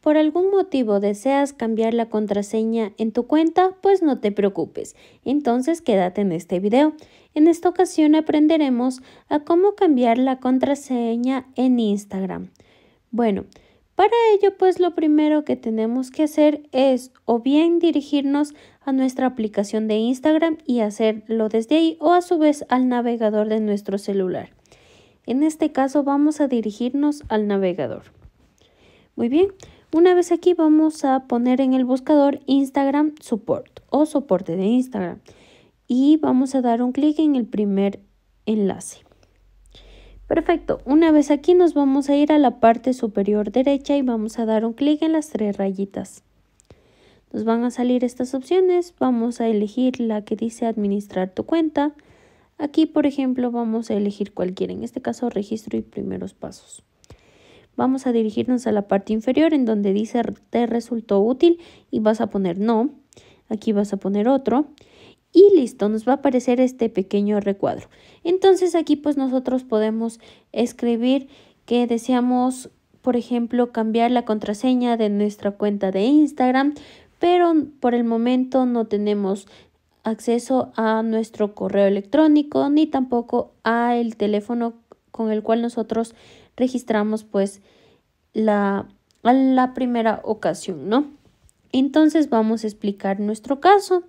por algún motivo deseas cambiar la contraseña en tu cuenta, pues no te preocupes. Entonces quédate en este video. En esta ocasión aprenderemos a cómo cambiar la contraseña en Instagram. Bueno, para ello pues lo primero que tenemos que hacer es o bien dirigirnos a nuestra aplicación de Instagram y hacerlo desde ahí o a su vez al navegador de nuestro celular. En este caso vamos a dirigirnos al navegador. Muy bien, una vez aquí vamos a poner en el buscador Instagram Support o soporte de Instagram y vamos a dar un clic en el primer enlace. Perfecto, una vez aquí nos vamos a ir a la parte superior derecha y vamos a dar un clic en las tres rayitas. Nos van a salir estas opciones, vamos a elegir la que dice administrar tu cuenta. Aquí, por ejemplo, vamos a elegir cualquiera, en este caso registro y primeros pasos vamos a dirigirnos a la parte inferior en donde dice te resultó útil y vas a poner no. Aquí vas a poner otro y listo, nos va a aparecer este pequeño recuadro. Entonces aquí pues nosotros podemos escribir que deseamos, por ejemplo, cambiar la contraseña de nuestra cuenta de Instagram, pero por el momento no tenemos acceso a nuestro correo electrónico ni tampoco al teléfono con el cual nosotros registramos pues la, la primera ocasión, ¿no? Entonces vamos a explicar nuestro caso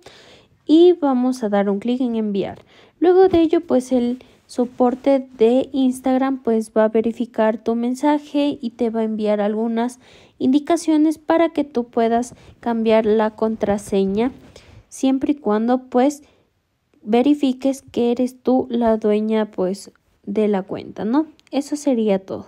y vamos a dar un clic en enviar. Luego de ello, pues el soporte de Instagram pues va a verificar tu mensaje y te va a enviar algunas indicaciones para que tú puedas cambiar la contraseña siempre y cuando pues verifiques que eres tú la dueña pues de la cuenta, ¿no? Eso sería todo.